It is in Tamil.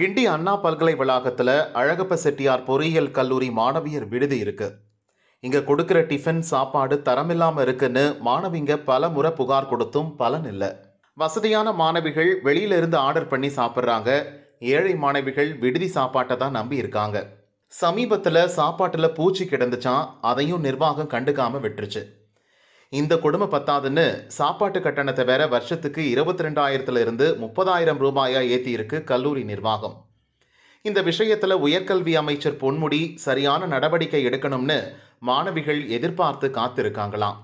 கிண்டி அண்ணா பல்கலை வளாகத்தில் அழகப்ப செட்டியார் பொறியியல் கல்லூரி மாணவியர் விடுதி இருக்கு இங்கே கொடுக்குற டிஃபன் சாப்பாடு தரமில்லாமல் இருக்குன்னு மாணவிங்க பல முறை புகார் கொடுத்தும் பலன் இல்லை வசதியான மாணவிகள் வெளியிலிருந்து ஆர்டர் பண்ணி சாப்பிட்றாங்க ஏழை மாணவிகள் விடுதி சாப்பாட்டை தான் நம்பி இருக்காங்க சமீபத்தில் சாப்பாட்டில் பூச்சி கிடந்துச்சான் அதையும் நிர்வாகம் கண்டுக்காமல் விட்டுருச்சு இந்த கொடுமை பத்தாதுன்னு சாப்பாட்டு கட்டணத்தை வேற வருஷத்துக்கு இருபத்தி ரெண்டாயிரத்துல இருந்து முப்பதாயிரம் ரூபாயா ஏற்றியிருக்கு கல்லூரி நிர்வாகம் இந்த விஷயத்தில் உயர்கல்வி அமைச்சர் பொன்முடி சரியான நடவடிக்கை எடுக்கணும்னு மாணவிகள் எதிர்பார்த்து காத்திருக்காங்களாம்